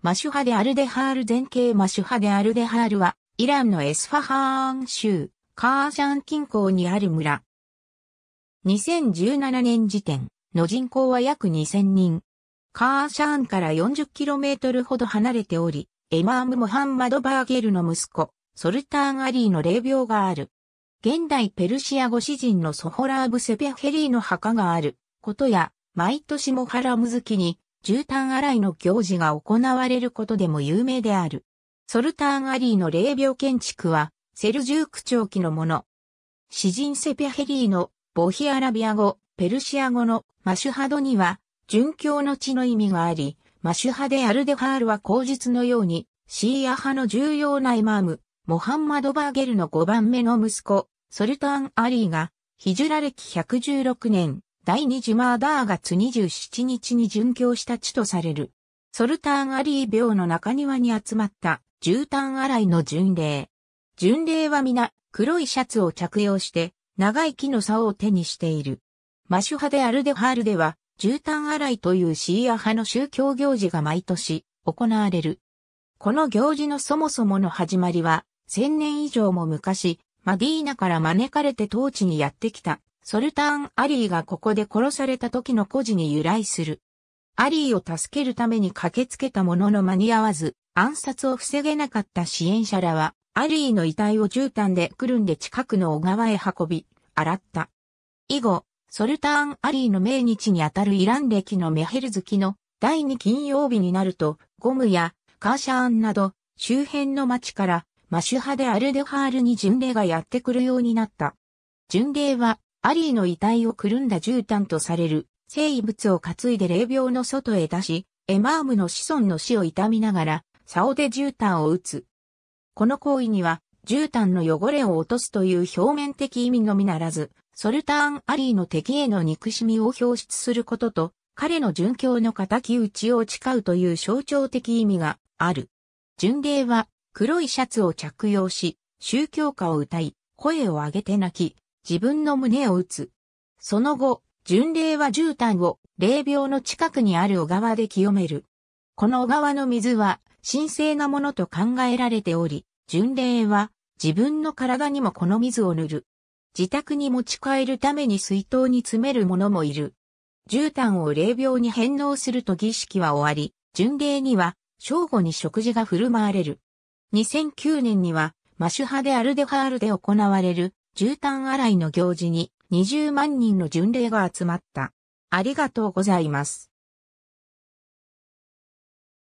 マシュハデ・アルデハール前景マシュハデ・アルデハールは、イランのエスファハーン州、カーシャン近郊にある村。2017年時点の人口は約2000人。カーシャーンから 40km ほど離れており、エマーム・モハンマド・バーゲルの息子、ソルターン・アリーの霊廟がある。現代ペルシア語詩人のソホラーブ・セペヘリーの墓があることや、毎年モハラムきに絨毯洗いの行事が行われることでも有名である。ソルターンアリーの霊廟建築は、セルジューク長期のもの。詩人セペヘリーのボヒアラビア語、ペルシア語のマシュハドには、殉教の地の意味があり、マシュハデ・アルデハールは口述のように、シーア派の重要なイマーム、モハンマド・バーゲルの5番目の息子、ソルターン・アリーが、ヒジュラ歴116年、第二次マーダー月27日に殉教した地とされる。ソルターンアリー廟の中庭に集まった絨毯洗いの巡礼。巡礼は皆黒いシャツを着用して長い木の竿を手にしている。マシュハでアルデハールでは絨毯洗いというシーア派の宗教行事が毎年行われる。この行事のそもそもの始まりは千年以上も昔マディーナから招かれて当地にやってきたソルターン・アリーがここで殺された時の孤児に由来する。アリーを助けるために駆けつけたものの間に合わず、暗殺を防げなかった支援者らは、アリーの遺体を絨毯でくるんで近くの小川へ運び、洗った。以後、ソルターン・アリーの命日にあたるイラン歴のメヘル月の第2金曜日になると、ゴムやカーシャーンなど周辺の町からマシュハでアルデハールに巡礼がやってくるようになった。巡礼はアリーの遺体をくるんだ絨毯とされる生物を担いで霊廟の外へ出し、エマームの子孫の死を悼みながら、竿で絨毯を打つ。この行為には、絨毯の汚れを落とすという表面的意味のみならず、ソルターン・アリーの敵への憎しみを表出することと、彼の殉教の敵討ちを誓うという象徴的意味がある。巡礼は黒いシャツを着用し、宗教歌を歌い、声を上げて泣き、自分の胸を打つ。その後、巡礼は絨毯を霊廟の近くにある小川で清める。この小川の水は神聖なものと考えられており、巡礼は自分の体にもこの水を塗る。自宅に持ち帰るために水筒に詰める者もいる。絨毯を霊廟に返納すると儀式は終わり、巡礼には正午に食事が振る舞われる。2009年にはマシュハでアルデハールで行われる絨毯洗いの行事に20万人の巡礼が集まった。ありがとうございます。